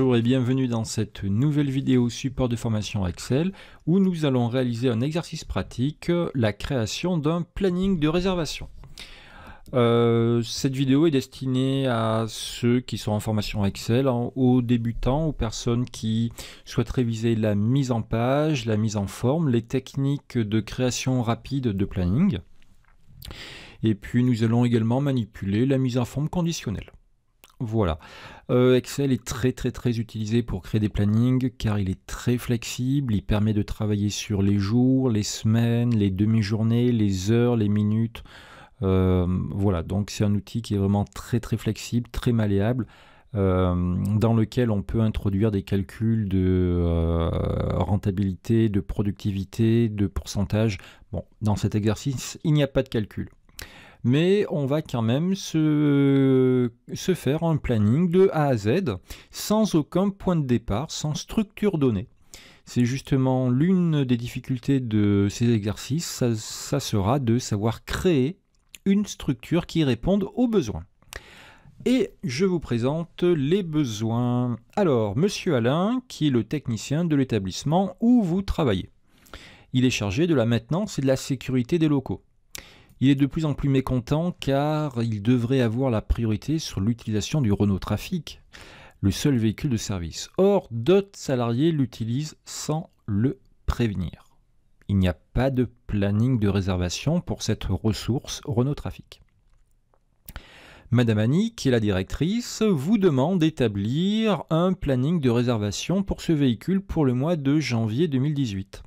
bonjour et bienvenue dans cette nouvelle vidéo support de formation Excel où nous allons réaliser un exercice pratique, la création d'un planning de réservation. Euh, cette vidéo est destinée à ceux qui sont en formation Excel, aux débutants, aux personnes qui souhaitent réviser la mise en page, la mise en forme, les techniques de création rapide de planning. Et puis nous allons également manipuler la mise en forme conditionnelle. Voilà. Euh, Excel est très très très utilisé pour créer des plannings car il est très flexible, il permet de travailler sur les jours, les semaines, les demi-journées, les heures, les minutes. Euh, voilà, donc c'est un outil qui est vraiment très très flexible, très malléable. Euh, dans lequel on peut introduire des calculs de rentabilité, de productivité, de pourcentage. Bon, dans cet exercice, il n'y a pas de calcul mais on va quand même se, faire un planning de A à Z, sans aucun point de départ, sans structure donnée. C'est justement l'une des difficultés de ces exercices, ça, ça, sera de savoir créer une structure qui réponde aux besoins. Et je vous présente les besoins. Alors, monsieur Alain, qui est le technicien de l'établissement où vous travaillez, il est chargé de la maintenance et de la sécurité des locaux. Il est de plus en plus mécontent car il devrait avoir la priorité sur l'utilisation du Renault Trafic, le seul véhicule de service. Or, d'autres salariés l'utilisent sans le prévenir. Il n'y a pas de planning de réservation pour cette ressource Renault Trafic. Madame Annie, qui est la directrice, vous demande d'établir un planning de réservation pour ce véhicule pour le mois de janvier 2018.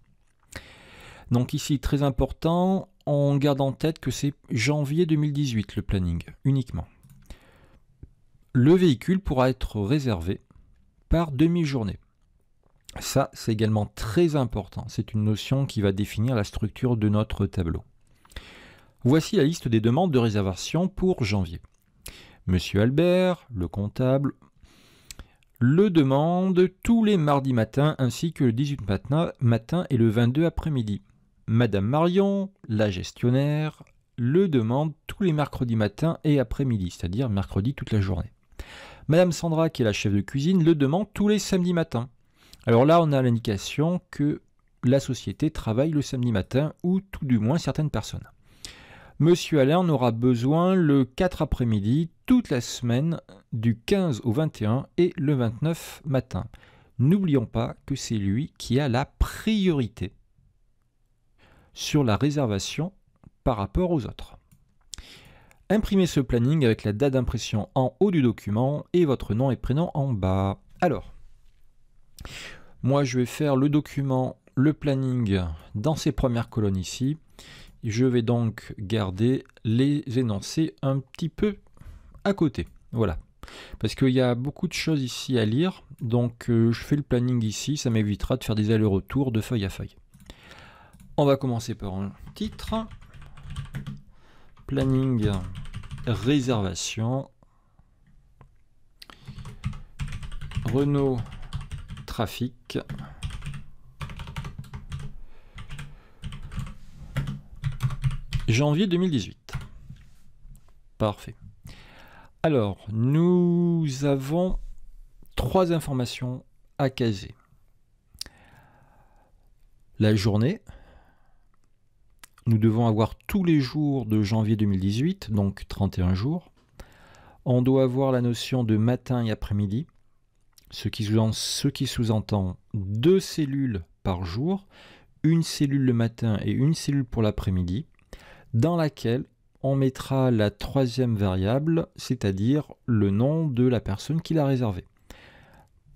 Donc ici, très important, on garde en tête que c'est janvier 2018 le planning uniquement. Le véhicule pourra être réservé par demi-journée. Ça, c'est également très important. C'est une notion qui va définir la structure de notre tableau. Voici la liste des demandes de réservation pour janvier. Monsieur Albert, le comptable, le demande tous les mardis matin ainsi que le 18 matin, matin et le 22 après-midi. Madame Marion, la gestionnaire, le demande tous les mercredis matin et après-midi, c'est-à-dire mercredi toute la journée. Madame Sandra, qui est la chef de cuisine, le demande tous les samedis matin. Alors là, on a l'indication que la société travaille le samedi matin ou tout du moins certaines personnes. Monsieur Alain en aura besoin le 4 après-midi, toute la semaine, du 15 au 21 et le 29 matin. N'oublions pas que c'est lui qui a la priorité sur la réservation par rapport aux autres. Imprimez ce planning avec la date d'impression en haut du document et votre nom et prénom en bas. Alors, moi je vais faire le document, le planning dans ces premières colonnes ici. Je vais donc garder les énoncés un petit peu à côté. Voilà. Parce qu'il y a beaucoup de choses ici à lire, donc euh, je fais le planning ici, ça m'évitera de faire des allers-retours de feuille à feuille. On va commencer par un titre. Planning, réservation. Renault, trafic. Janvier 2018. Parfait. Alors, nous avons trois informations à caser. La journée, nous devons avoir tous les jours de janvier 2018, donc 31 jours. On doit avoir la notion de matin et après-midi, ce qui sous-entend deux cellules par jour, une cellule le matin et une cellule pour l'après-midi, dans laquelle on mettra la troisième variable, c'est-à-dire le nom de la personne qui l'a réservé.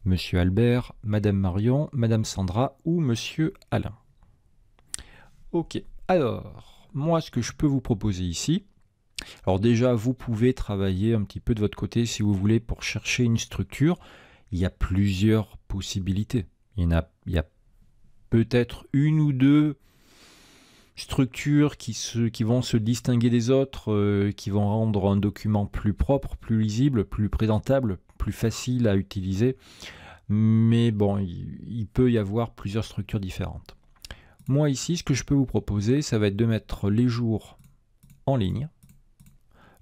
Monsieur Albert, Madame Marion, Madame Sandra ou Monsieur Alain. Ok. Alors, moi, ce que je peux vous proposer ici, alors déjà, vous pouvez travailler un petit peu de votre côté si vous voulez pour chercher une structure. Il y a plusieurs possibilités. Il y a, peut-être une ou deux structures qui, vont se distinguer des autres, euh, qui vont rendre un document plus propre, plus lisible, plus présentable, plus facile à utiliser. Mais bon, il peut y avoir plusieurs structures différentes. Moi ici, ce que je peux vous proposer, ça va être de mettre les jours en ligne,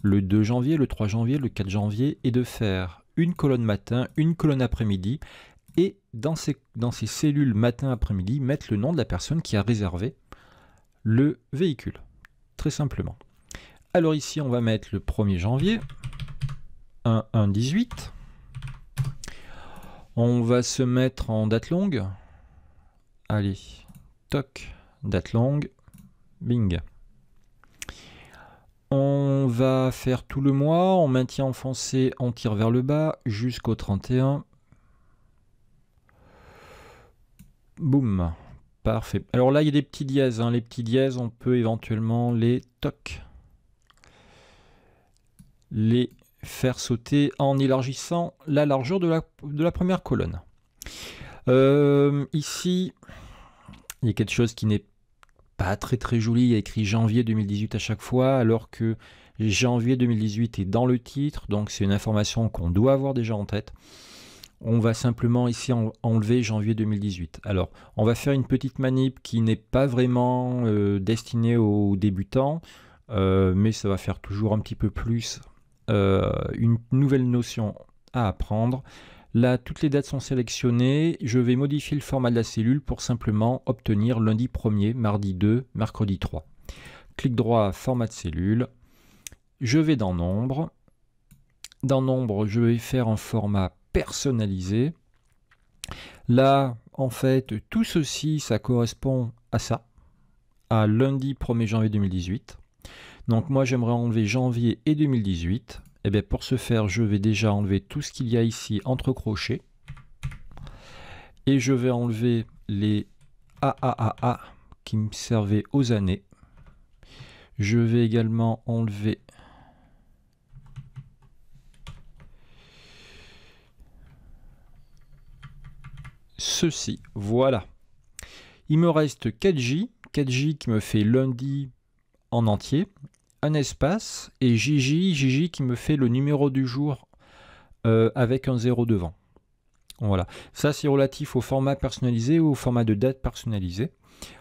le 2 janvier, le 3 janvier, le 4 janvier, et de faire une colonne matin, une colonne après-midi, et dans ces, dans cellules matin-après-midi, mettre le nom de la personne qui a réservé le véhicule, très simplement. Alors ici, on va mettre le 1er janvier, 1, 1, 18. On va se mettre en date longue. Allez, Toc, date longue, bing. On va faire tout le mois, on maintient enfoncé, on tire vers le bas jusqu'au 31. Boum, parfait. Alors là, il y a des petits dièses. Hein. Les petits dièses, on peut éventuellement les toc, les faire sauter en élargissant la largeur de la, de la première colonne. Euh, ici, il y a quelque chose qui n'est pas très très joli. Il y a écrit janvier 2018 à chaque fois, alors que janvier 2018 est dans le titre, donc c'est une information qu'on doit avoir déjà en tête. On va simplement ici enlever janvier 2018. Alors, on va faire une petite manip qui n'est pas vraiment euh, destinée aux débutants, euh, mais ça va faire toujours un petit peu plus euh, une nouvelle notion à apprendre. Là, toutes les dates sont sélectionnées. Je vais modifier le format de la cellule pour simplement obtenir lundi 1er, mardi 2, mercredi 3. Clic droit, format de cellule. Je vais dans nombre. Dans nombre, je vais faire un format personnalisé. Là, en fait, tout ceci, ça correspond à ça, à lundi 1er janvier 2018. Donc moi, j'aimerais enlever janvier et 2018. Eh pour ce faire, je vais déjà enlever tout ce qu'il y a ici entre crochets. Et je vais enlever les AAAA qui me servaient aux années. Je vais également enlever ceci. Voilà. Il me reste 4J. 4J qui me fait lundi en entier espace et jj jj qui me fait le numéro du jour euh, avec un 0 devant. Voilà, ça c'est relatif au format personnalisé ou au format de date personnalisé.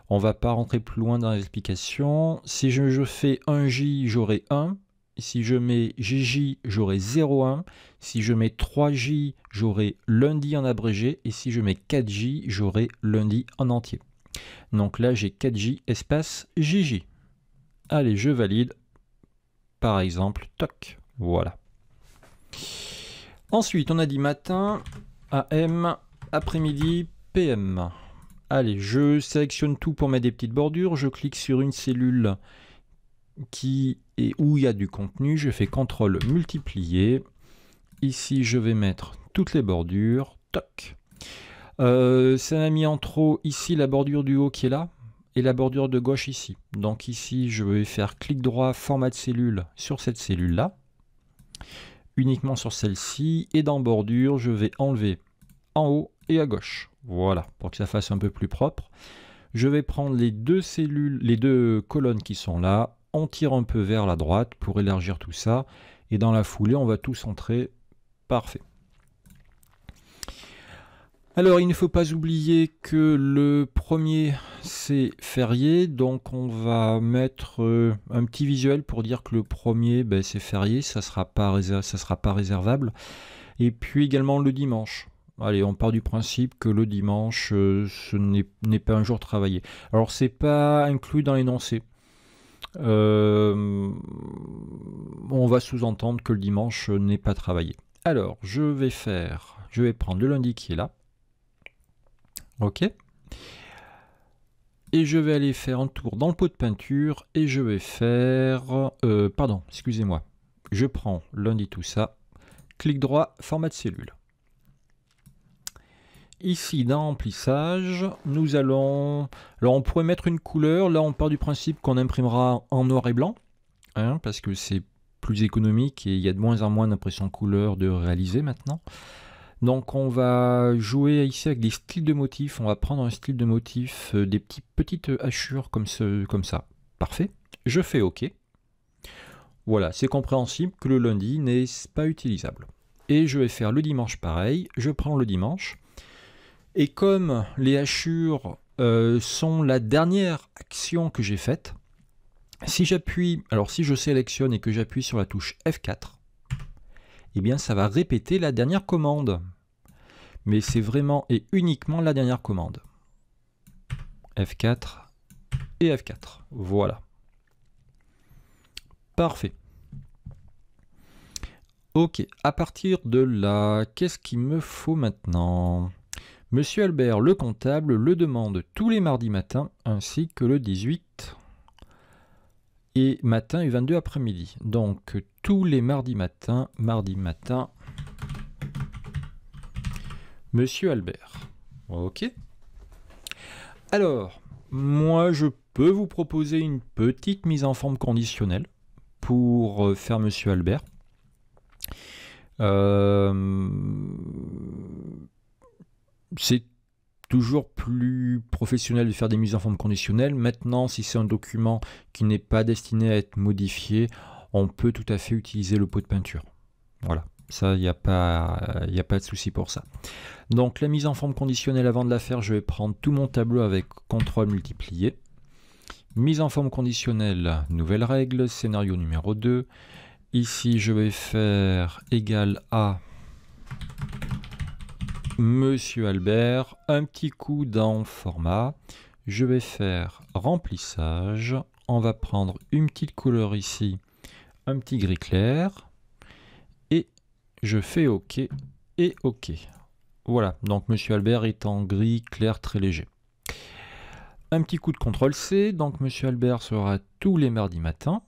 On va pas rentrer plus loin dans l'explication. Si je, fais 1J, j'aurai 1. Si je mets JJ, j'aurai 0,1. Si je mets 3J, j'aurai lundi en abrégé. Et si je mets 4J, j'aurai lundi en entier. Donc là, j'ai 4J espace JJ. Allez, je valide par exemple. Toc, voilà. Ensuite, on a dit matin, AM, après-midi, PM. Allez, je sélectionne tout pour mettre des petites bordures. Je clique sur une cellule qui est où il y a du contenu. Je fais CTRL multiplier. Ici, je vais mettre toutes les bordures. Toc. ça m'a mis en trop ici la bordure du haut qui est là et la bordure de gauche ici. Donc ici, je vais faire clic droit, format de cellule sur cette cellule-là, uniquement sur celle-ci, et dans bordure, je vais enlever en haut et à gauche. Voilà, pour que ça fasse un peu plus propre. Je vais prendre les deux cellules, les deux colonnes qui sont là, on tire un peu vers la droite pour élargir tout ça, et dans la foulée, on va tout centrer. Parfait. Alors, il ne faut pas oublier que le premier, c'est férié, donc on va mettre euh, un petit visuel pour dire que le premier, ben, c'est férié, ça ne sera, pas sera pas réservable. Et puis également le dimanche. Allez, on part du principe que le dimanche, euh, ce n'est pas un jour travaillé. Alors, c'est pas inclus dans l'énoncé. Euh, on va sous-entendre que le dimanche n'est pas travaillé. Alors, je vais faire, je vais prendre le lundi qui est là. Ok et je vais aller faire un tour dans le pot de peinture et je vais faire euh, pardon excusez-moi je prends lundi tout ça clic droit format de cellule ici dans remplissage nous allons alors on pourrait mettre une couleur là on part du principe qu'on imprimera en noir et blanc hein, parce que c'est plus économique et il y a de moins en moins d'impression couleur de réaliser maintenant donc on va jouer ici avec des styles de motifs, on va prendre un style de motif, euh, des petits, petites hachures comme, ça. Parfait, je fais OK. Voilà, c'est compréhensible que le lundi n'est pas utilisable. Et je vais faire le dimanche pareil, je prends le dimanche. Et comme les hachures euh, sont la dernière action que j'ai faite, si j'appuie, alors si je sélectionne et que j'appuie sur la touche F4, eh bien ça va répéter la dernière commande. Mais c'est vraiment et uniquement la dernière commande. F4 et F4. Voilà. Parfait. Ok, à partir de là, qu'est-ce qu'il me faut maintenant Monsieur Albert, le comptable, le demande tous les mardis matin ainsi que le 18 et matin et 22 après-midi. Donc tous les mardis matins, mardi matin, Monsieur Albert. Ok. Alors, moi, je peux vous proposer une petite mise en forme conditionnelle pour euh, faire Monsieur Albert. Euh, c'est toujours plus professionnel de faire des mises en forme conditionnelles. Maintenant, si c'est un document qui n'est pas destiné à être modifié, on peut tout à fait utiliser le pot de peinture. Voilà, ça, il n'y a, pas, a pas de souci pour ça. Donc la mise en forme conditionnelle, avant de la faire, je vais prendre tout mon tableau avec CTRL multiplié. Mise en forme conditionnelle, nouvelle règle, scénario numéro 2. Ici, je vais faire égal à Monsieur Albert, un petit coup dans format. Je vais faire remplissage. On va prendre une petite couleur ici un petit gris clair et je fais OK et OK. Voilà, donc Monsieur Albert est en gris clair très léger. Un petit coup de contrôle C, donc Monsieur Albert sera tous les mardis matin.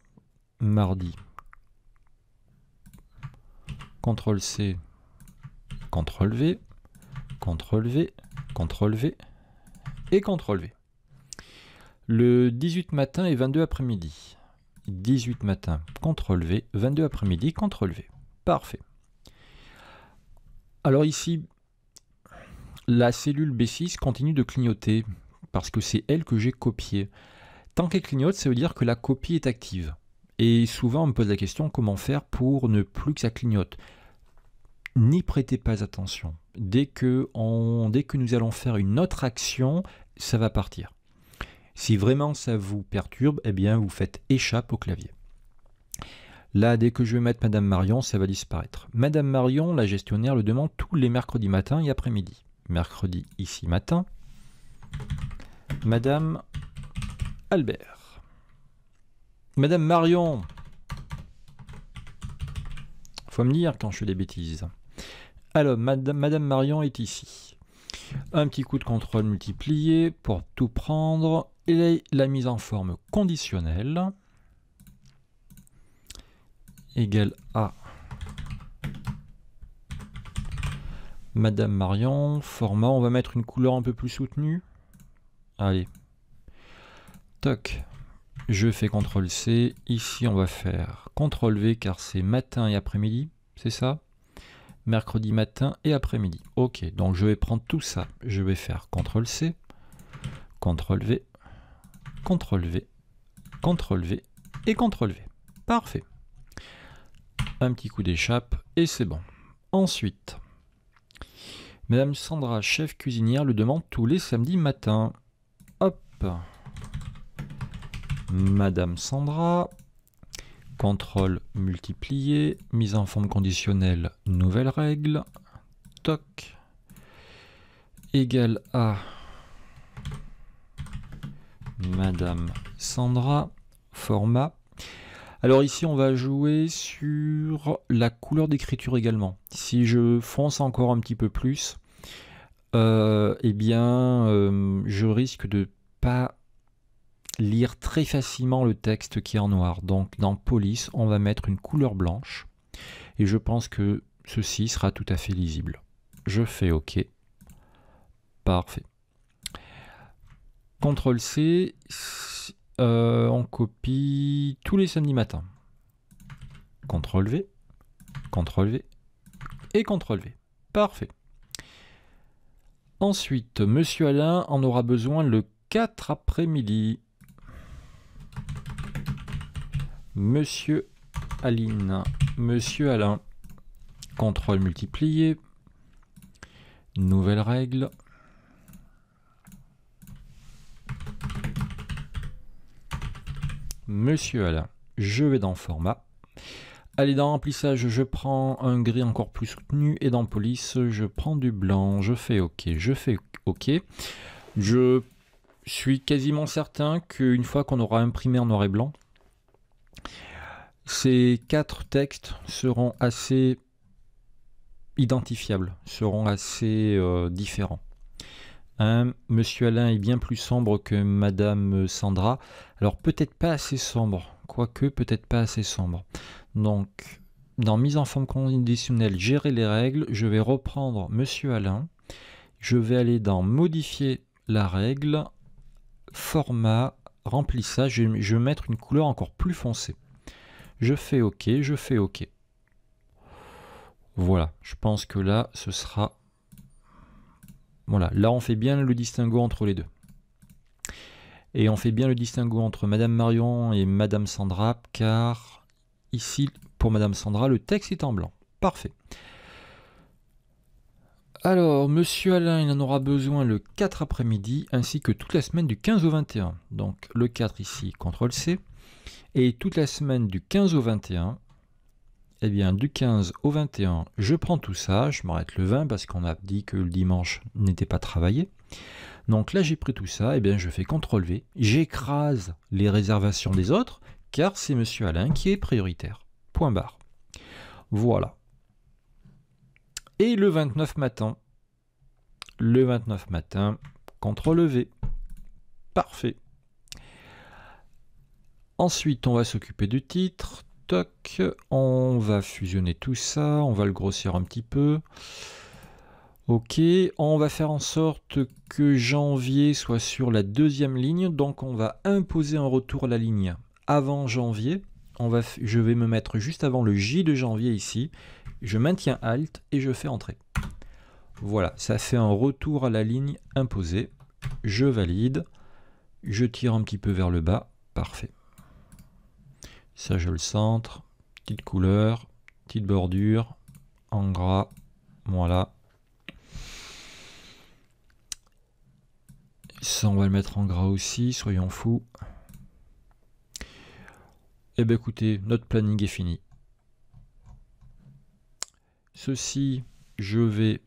Mardi, Contrôle C, contrôle V, contrôle V, contrôle V et contrôle V. Le 18 matin et 22 après-midi. 18 matin, CTRL V, 22 après-midi, CTRL V. Parfait. Alors ici, la cellule B6 continue de clignoter parce que c'est elle que j'ai copiée. Tant qu'elle clignote, ça veut dire que la copie est active. Et souvent, on me pose la question comment faire pour ne plus que ça clignote. N'y prêtez pas attention. Dès que, dès que nous allons faire une autre action, ça va partir. Si vraiment ça vous perturbe, eh bien vous faites échappe au clavier. Là, dès que je vais mettre Madame Marion, ça va disparaître. Madame Marion, la gestionnaire, le demande tous les mercredis matin et après-midi. Mercredi ici matin. Madame Albert. Madame Marion Faut me dire quand je fais des bêtises. Alors, Madame, Madame Marion est ici. Un petit coup de contrôle multiplié pour tout prendre. Et la mise en forme conditionnelle égale à Madame Marion, format, on va mettre une couleur un peu plus soutenue. Allez. Toc. Je fais contrôle c Ici, on va faire contrôle v car c'est matin et après-midi. C'est ça mercredi matin et après-midi. Ok, donc je vais prendre tout ça. Je vais faire CTRL-C, CTRL-V, CTRL-V, CTRL-V et CTRL-V. Parfait. Un petit coup d'échappe et c'est bon. Ensuite, Madame Sandra, chef cuisinière, le demande tous les samedis matin. Hop. Madame Sandra, ctrl multiplié, mise en forme conditionnelle Nouvelle règle. Toc. Égale à Madame Sandra. Format. Alors ici, on va jouer sur la couleur d'écriture également. Si je fonce encore un petit peu plus, euh, eh bien, euh, je risque de pas lire très facilement le texte qui est en noir. Donc dans Police, on va mettre une couleur blanche. Et je pense que ceci sera tout à fait lisible. Je fais OK. Parfait. CTRL-C, euh, on copie tous les samedis matins. CTRL-V, CTRL-V et CTRL-V. Parfait. Ensuite, Monsieur Alain en aura besoin le 4 après-midi. Monsieur Aline, Monsieur Alain. Contrôle multiplié. Nouvelle règle. Monsieur Alain, je vais dans format. Allez, dans remplissage, je prends un gris encore plus soutenu et dans police, je prends du blanc, je fais OK, je fais OK. Je suis quasiment certain qu'une fois qu'on aura imprimé en noir et blanc, ces quatre textes seront assez identifiables seront assez euh, différents. Un hein, Monsieur Alain est bien plus sombre que Madame Sandra. Alors peut-être pas assez sombre, quoique peut-être pas assez sombre. Donc dans mise en forme conditionnelle, gérer les règles, je vais reprendre Monsieur Alain. Je vais aller dans modifier la règle, format, remplissage. Je vais mettre une couleur encore plus foncée. Je fais OK, je fais OK. Voilà, je pense que là, ce sera... Voilà, là on fait bien le distinguo entre les deux. Et on fait bien le distinguo entre Madame Marion et Madame Sandra, car ici, pour Madame Sandra, le texte est en blanc. Parfait. Alors, Monsieur Alain, il en aura besoin le 4 après-midi, ainsi que toute la semaine du 15 au 21. Donc, le 4 ici, CTRL-C. Et toute la semaine du 15 au 21, eh bien, du 15 au 21, je prends tout ça. Je m'arrête le 20 parce qu'on a dit que le dimanche n'était pas travaillé. Donc là, j'ai pris tout ça. Eh bien, je fais CTRL V. J'écrase les réservations des autres car c'est Monsieur Alain qui est prioritaire. Point barre. Voilà. Et le 29 matin. Le 29 matin, CTRL V. Parfait. Ensuite, on va s'occuper du titre. Toc, on va fusionner tout ça, on va le grossir un petit peu. Ok, on va faire en sorte que janvier soit sur la deuxième ligne, donc on va imposer un retour à la ligne avant janvier. On va, je vais me mettre juste avant le J de janvier ici, je maintiens Alt et je fais entrer. Voilà, ça fait un retour à la ligne imposée. Je valide, je tire un petit peu vers le bas, parfait. Ça, je le centre. Petite couleur, petite bordure, en gras. Voilà. Ça, on va le mettre en gras aussi, soyons fous. et eh bien écoutez, notre planning est fini. Ceci, je vais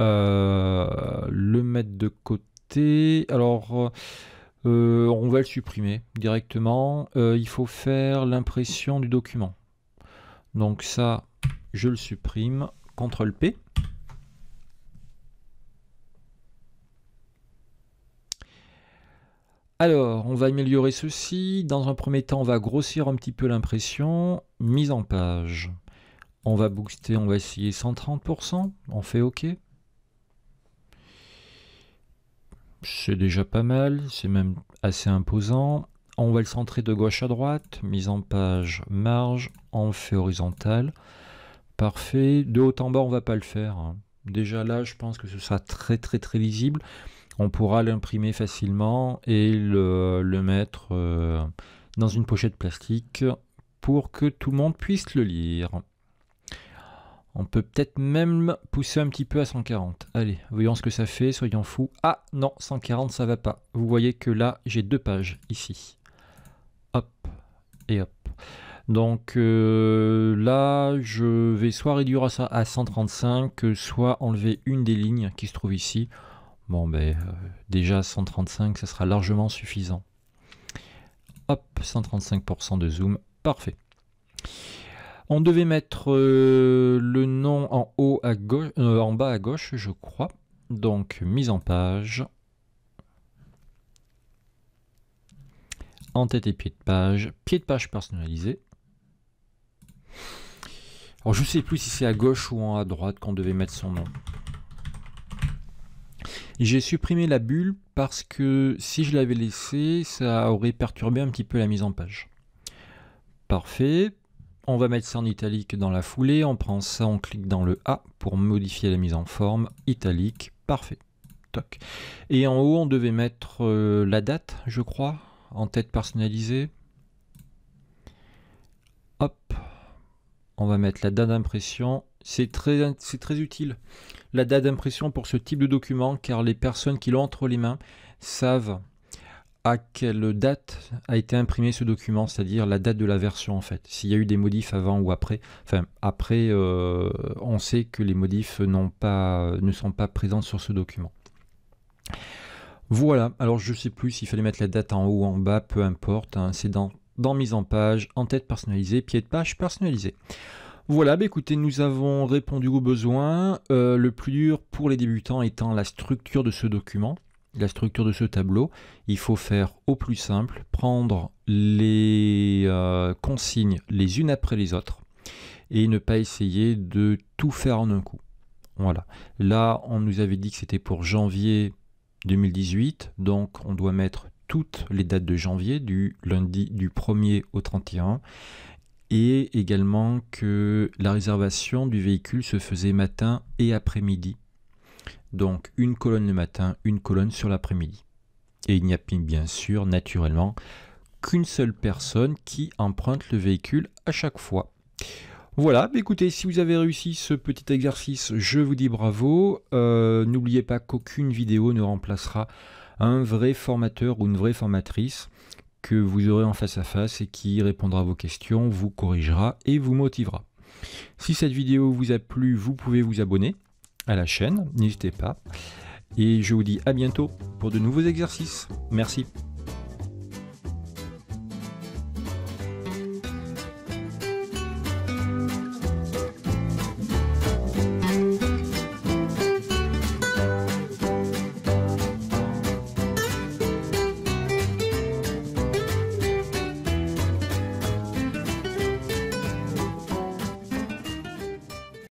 euh, le mettre de côté. Alors, euh, on va le supprimer directement. Euh, il faut faire l'impression du document. Donc ça, je le supprime. CTRL P. Alors, on va améliorer ceci. Dans un premier temps, on va grossir un petit peu l'impression. Mise en page. On va booster, on va essayer 130%. On fait OK. C'est déjà pas mal, c'est même assez imposant. On va le centrer de gauche à droite, mise en page marge, en fait horizontal. Parfait. De haut en bas, on va pas le faire. Hein. Déjà là, je pense que ce sera très très très visible. On pourra l'imprimer facilement et le, mettre euh, dans une pochette plastique pour que tout le monde puisse le lire. On peut peut-être même pousser un petit peu à 140. Allez, voyons ce que ça fait, soyons fous. Ah non, 140 ça va pas. Vous voyez que là, j'ai deux pages ici. Hop, et hop. Donc euh, là, je vais soit réduire ça à 135, euh, soit enlever une des lignes qui se trouve ici. Bon, ben euh, déjà 135, ça sera largement suffisant. Hop, 135% de zoom, parfait. On devait mettre euh, le nom en haut à gauche, euh, en bas à gauche, je crois. Donc mise en page. En tête et pied de page, pied de page personnalisé. Alors je ne sais plus si c'est à gauche ou en à droite qu'on devait mettre son nom. J'ai supprimé la bulle parce que si je l'avais laissée, ça aurait perturbé un petit peu la mise en page. Parfait. On va mettre ça en italique dans la foulée, on prend ça, on clique dans le A pour modifier la mise en forme, italique, parfait. Toc. Et en haut, on devait mettre euh, la date, je crois, en tête personnalisée. Hop, on va mettre la date d'impression. C'est très, très utile, la date d'impression pour ce type de document, car les personnes qui l'ont entre les mains savent à quelle date a été imprimé ce document, c'est-à-dire la date de la version en fait. S'il y a eu des modifs avant ou après. Enfin, après, euh, on sait que les modifs pas, ne sont pas présents sur ce document. Voilà, alors je ne sais plus s'il fallait mettre la date en haut ou en bas, peu importe. Hein. C'est dans, mise en page, en tête personnalisée, pied de page personnalisé. Voilà, bah, écoutez, nous avons répondu aux besoins. Euh, le plus dur pour les débutants étant la structure de ce document la structure de ce tableau, il faut faire au plus simple, prendre les euh, consignes les unes après les autres et ne pas essayer de tout faire en un coup. Voilà. Là, on nous avait dit que c'était pour janvier 2018, donc on doit mettre toutes les dates de janvier du lundi du 1er au 31 et également que la réservation du véhicule se faisait matin et après-midi donc une colonne le matin, une colonne sur l'après-midi. Et il n'y a bien sûr, naturellement, qu'une seule personne qui emprunte le véhicule à chaque fois. Voilà, bah, écoutez, si vous avez réussi ce petit exercice, je vous dis bravo. Euh, n'oubliez pas qu'aucune vidéo ne remplacera un vrai formateur ou une vraie formatrice que vous aurez en face à face et qui répondra à vos questions, vous corrigera et vous motivera. Si cette vidéo vous a plu, vous pouvez vous abonner à la chaîne, n'hésitez pas. Et je vous dis à bientôt pour de nouveaux exercices. Merci.